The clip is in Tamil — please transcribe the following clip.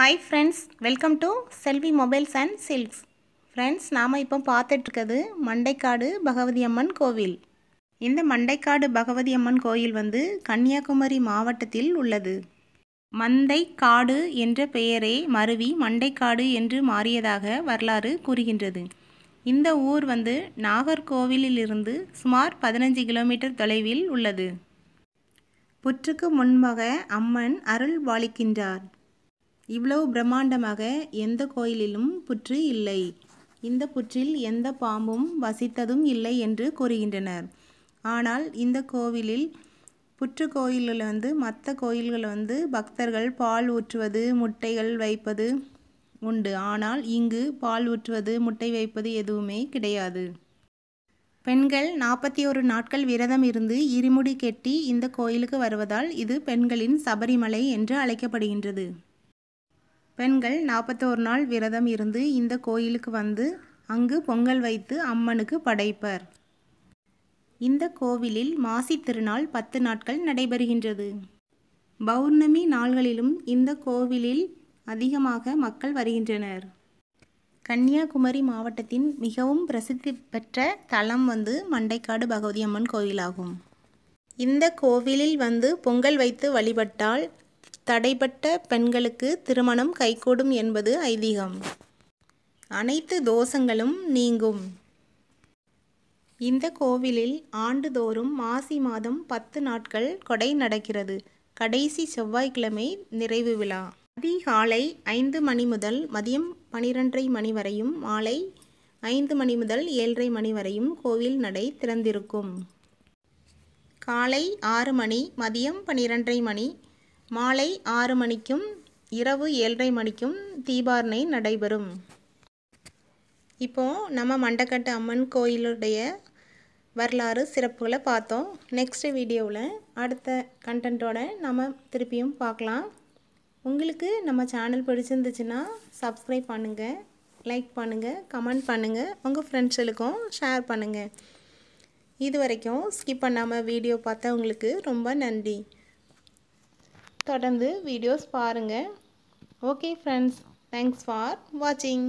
hi friends welcome to Selvi mobiles and silks friends நாம் இப்போ பார்த்துட்ருக்கிறது மண்டைக்காடு பகவதி அம்மன் கோவில் இந்த மண்டைக்காடு பகவதி அம்மன் கோயில் வந்து கன்னியாகுமரி மாவட்டத்தில் உள்ளது மந்தை காடு என்ற பெயரே மருவி மண்டைக்காடு என்று மாறியதாக வரலாறு கூறுகின்றது இந்த ஊர் வந்து இருந்து சுமார் பதினஞ்சு கிலோமீட்டர் தொலைவில் உள்ளது புற்றுக்கு முன்பாக அம்மன் அருள் வாழிக்கின்றார் இவ்வளவு பிரம்மாண்டமாக எந்த கோயிலிலும் புற்று இல்லை இந்த புற்றில் எந்த பாம்பும் வசித்ததும் இல்லை என்று கூறுகின்றனர் ஆனால் இந்த கோவிலில் புற்று கோயிலில் வந்து மற்ற கோயில்களில் வந்து பக்தர்கள் பால் ஊற்றுவது முட்டைகள் வைப்பது உண்டு ஆனால் இங்கு பால் ஊற்றுவது முட்டை வைப்பது எதுவுமே கிடையாது பெண்கள் நாற்பத்தி ஒரு நாட்கள் விரதம் இருந்து இருமுடி கெட்டி இந்த கோயிலுக்கு வருவதால் இது பெண்களின் சபரிமலை என்று அழைக்கப்படுகின்றது பெண்கள் நாற்பத்தோரு நாள் விரதம் இருந்து இந்த கோயிலுக்கு வந்து அங்கு பொங்கல் வைத்து அம்மனுக்கு படைப்பர் இந்த கோவிலில் மாசி திருநாள் பத்து நாட்கள் நடைபெறுகின்றது பௌர்ணமி நாள்களிலும் இந்த கோவிலில் அதிகமாக மக்கள் வருகின்றனர் கன்னியாகுமரி மாவட்டத்தின் மிகவும் பிரசித்தி பெற்ற தலம் வந்து மண்டைக்காடு பகவதி அம்மன் கோவிலாகும் இந்த கோவிலில் வந்து பொங்கல் வைத்து வழிபட்டால் தடைப்பட்ட பெண்களுக்கு திருமணம் கைகூடும் என்பது ஐதீகம் அனைத்து தோஷங்களும் நீங்கும் இந்த கோவிலில் ஆண்டுதோறும் மாசி மாதம் பத்து நாட்கள் கொடை நடக்கிறது கடைசி செவ்வாய்க்கிழமை நிறைவு விழா அதிகாலை ஐந்து மணி முதல் மதியம் பனிரெண்டரை மணி வரையும் மாலை ஐந்து மணி முதல் ஏழரை மணி வரையும் கோவில் நடை திறந்திருக்கும் காலை ஆறு மணி மதியம் பனிரெண்டரை மணி மாலை ஆறு மணிக்கும் இரவு ஏழரை மணிக்கும் தீபாரணை நடைபெறும் இப்போது நம்ம மண்டக்கட்டு அம்மன் கோயிலுடைய வரலாறு சிறப்புகளை பார்த்தோம் நெக்ஸ்ட் வீடியோவில் அடுத்த கண்டென்ட்டோட நம்ம திருப்பியும் பார்க்கலாம் உங்களுக்கு நம்ம சேனல் பிடிச்சிருந்துச்சுன்னா சப்ஸ்கிரைப் பண்ணுங்கள் லைக் பண்ணுங்கள் கமெண்ட் பண்ணுங்கள் உங்கள் ஃப்ரெண்ட்ஸுகளுக்கும் ஷேர் பண்ணுங்கள் இது வரைக்கும் ஸ்கிப் பண்ணாமல் வீடியோ பார்த்தா உங்களுக்கு ரொம்ப நன்றி தொடர்ந்து வீடியோஸ் பாருங்கள் ஓகே ஃப்ரெண்ட்ஸ் தேங்க்ஸ் ஃபார் வாட்சிங்